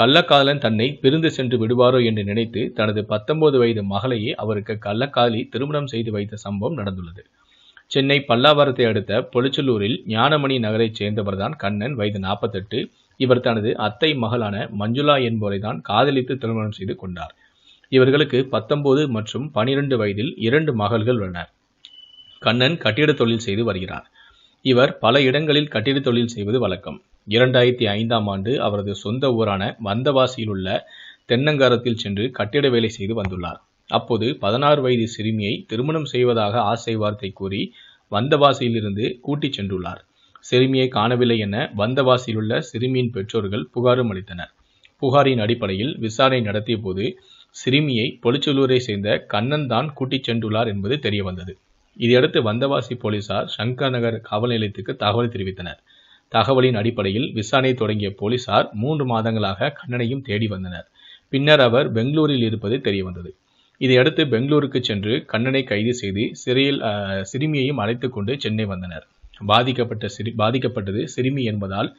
கள்ளக்காதலன் தன்னை பிரிந்து சென்று விடுவாரோ என்று நினைத்து தனது பத்தொன்பது வயது மகளையே அவருக்கு கள்ளக்காதலி திருமணம் செய்து வைத்த சம்பவம் நடந்துள்ளது சென்னை பல்லாவரத்தை அடுத்த பொலிச்சலூரில் ஞானமணி நகரைச் சேர்ந்தவர்தான் கண்ணன் வயது நாற்பத்தெட்டு இவர் தனது அத்தை மகளான மஞ்சுளா என்பவரை தான் காதலித்து திருமணம் செய்து கொண்டார் இவர்களுக்கு பத்தொன்பது மற்றும் பனிரெண்டு வயதில் இரண்டு மகள்கள் உள்ளனர் கண்ணன் கட்டிட தொழில் செய்து வருகிறார் இவர் பல இடங்களில் கட்டிட தொழில் செய்வது வழக்கம் இரண்டாயிரத்தி ஐந்தாம் ஆண்டு அவரது சொந்த ஊரான வந்தவாசியில் உள்ள தென்னங்காரத்தில் சென்று கட்டிட வேலை செய்து வந்துள்ளார் அப்போது பதினாறு வயது சிறுமியை திருமணம் செய்வதாக ஆசை வார்த்தை கூறி வந்தவாசியிலிருந்து கூட்டிச் சென்றுள்ளார் சிறுமியை காணவில்லை என வந்தவாசியிலுள்ள சிறுமியின் பெற்றோர்கள் புகாரும் அளித்தனர் புகாரின் அடிப்படையில் விசாரணை நடத்திய போது சிறுமியை பொலிச்சலூரை சேர்ந்த கண்ணன் தான் கூட்டிச் சென்றுள்ளார் என்பது தெரியவந்தது இதையடுத்து வந்தவாசி போலீசார் சங்கர் நகர் காவல் நிலையத்துக்கு தகவல் தெரிவித்தனர் தகவலின் அடிப்படையில் விசாரணை தொடங்கிய போலீசார் மூன்று மாதங்களாக கண்ணனையும் தேடி வந்தனர் பின்னர் அவர் பெங்களூரில் இருப்பது தெரியவந்தது இதையடுத்து பெங்களூருக்கு சென்று கண்ணனை கைது செய்து சிறையில் சிறுமியையும் அழைத்து கொண்டு சென்னை வந்தனர் பாதிக்கப்பட்ட சிறு பாதிக்கப்பட்டது சிறுமி என்பதால்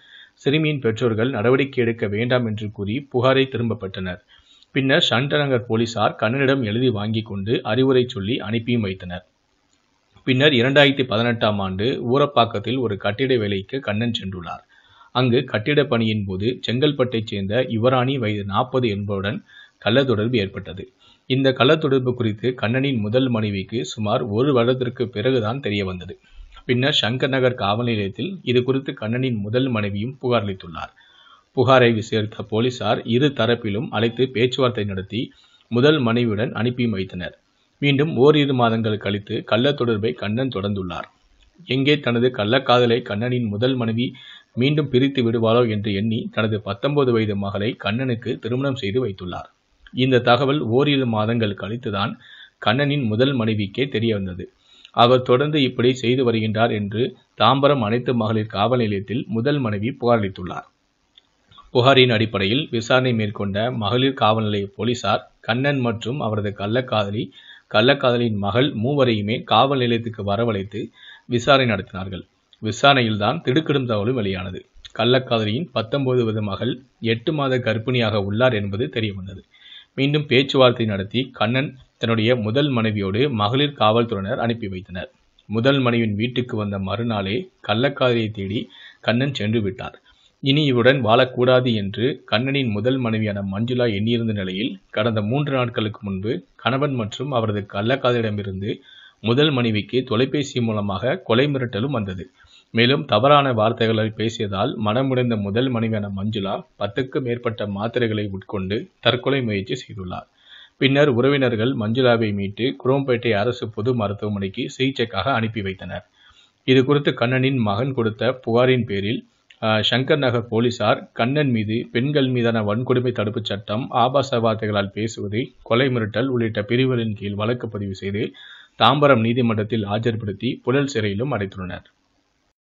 சிறுமியின் பெற்றோர்கள் நடவடிக்கை எடுக்க வேண்டாம் என்று கூறி புகாரை திரும்பப்பட்டனர் பின்னர் ஷண்டநகர் போலீசார் கண்ணனிடம் எழுதி வாங்கி கொண்டு அறிவுரை சொல்லி அனுப்பியும் வைத்தனர் பின்னர் இரண்டாயிரத்தி பதினெட்டாம் ஆண்டு ஊரப்பாக்கத்தில் ஒரு கட்டிட வேலைக்கு கண்ணன் சென்றுள்ளார் அங்கு கட்டிட பணியின் போது செங்கல்பட்டைச் சேர்ந்த யுவராணி வயது நாற்பது என்பவருடன் கள்ள தொடர்பு ஏற்பட்டது இந்த கள்ள தொடர்பு குறித்து கண்ணனின் முதல் மனைவிக்கு சுமார் ஒரு வருடத்திற்கு பிறகுதான் தெரிய வந்தது பின்னர் சங்கர் நகர் காவல் நிலையத்தில் இது குறித்து கண்ணனின் முதல் மனைவியும் புகார் அளித்துள்ளார் புகாரை விசேர்த்த போலீசார் இரு தரப்பிலும் அழைத்து பேச்சுவார்த்தை நடத்தி முதல் மனைவியுடன் அனுப்பி வைத்தனர் மீண்டும் ஓரிரு மாதங்கள் கழித்து கள்ள தொடர்பை கண்ணன் தொடர்ந்துள்ளார் எங்கே தனது கள்ளக்காதலை கண்ணனின் முதல் மனைவி மீண்டும் பிரித்து விடுவாரோ என்று எண்ணி தனது பத்தொன்பது வயது மகளை கண்ணனுக்கு திருமணம் செய்து வைத்துள்ளார் இந்த தகவல் ஓரிரு மாதங்கள் கழித்துதான் கண்ணனின் முதல் மனைவிக்கே தெரிய வந்தது அவர் தொடர்ந்து இப்படி செய்து வருகின்றார் என்று தாம்பரம் அனைத்து மகளிர் காவல் நிலையத்தில் முதல் மனைவி புகாரளித்துள்ளார் புகாரின் அடிப்படையில் விசாரணை மேற்கொண்ட மகளிர் காவல் நிலைய போலீசார் கண்ணன் மற்றும் அவரது கள்ளக்காதலி கள்ளக்காதலியின் மகள் மூவரையுமே காவல் நிலையத்துக்கு வரவழைத்து விசாரணை நடத்தினார்கள் விசாரணையில்தான் திடுக்கிடும் தகவலும் வெளியானது கள்ளக்காதலியின் பத்தொன்பது வது மகள் எட்டு மாத கர்ப்பிணியாக உள்ளார் என்பது தெரியவந்தது மீண்டும் பேச்சுவார்த்தை நடத்தி கண்ணன் தன்னுடைய முதல் மனைவியோடு மகளிர் காவல்துறையினர் அனுப்பி வைத்தனர் முதல் மனைவியின் வீட்டுக்கு வந்த மறுநாளே கள்ளக்காதலியை தேடி கண்ணன் சென்று விட்டார் இனி இவருடன் வாழக்கூடாது என்று கண்ணனின் முதல் மனைவியான மஞ்சுளா எண்ணியிருந்த நிலையில் கடந்த மூன்று நாட்களுக்கு முன்பு கணவன் மற்றும் அவரது கள்ளக்காதலிடமிருந்து முதல் மனைவிக்கு தொலைபேசி மூலமாக கொலை மிரட்டலும் வந்தது மேலும் தவறான வார்த்தைகளை பேசியதால் மனமுடைந்த முதல் மனைவியான மஞ்சுளா பத்துக்கும் மேற்பட்ட மாத்திரைகளை உட்கொண்டு தற்கொலை முயற்சி செய்துள்ளார் பின்னர் உறவினர்கள் மஞ்சுளாவை மீட்டு குரோம்பேட்டை அரசு பொது மருத்துவமனைக்கு சிகிச்சைக்காக அனுப்பி வைத்தனர் இது குறித்து கண்ணனின் மகன் கொடுத்த புகாரின் பேரில் சங்கர் நகர் போலீசார் கண்ணன் மீது பெண்கள் மீதான வன்கொடுமை தடுப்புச் சட்டம் ஆபாச வார்த்தைகளால் பேசுவது கொலை மிரட்டல் உள்ளிட்ட பிரிவுகளின் கீழ் வழக்கு பதிவு செய்து தாம்பரம் நீதிமன்றத்தில் ஆஜர்படுத்தி புழல் சிறையிலும் அடைத்துள்ளனர்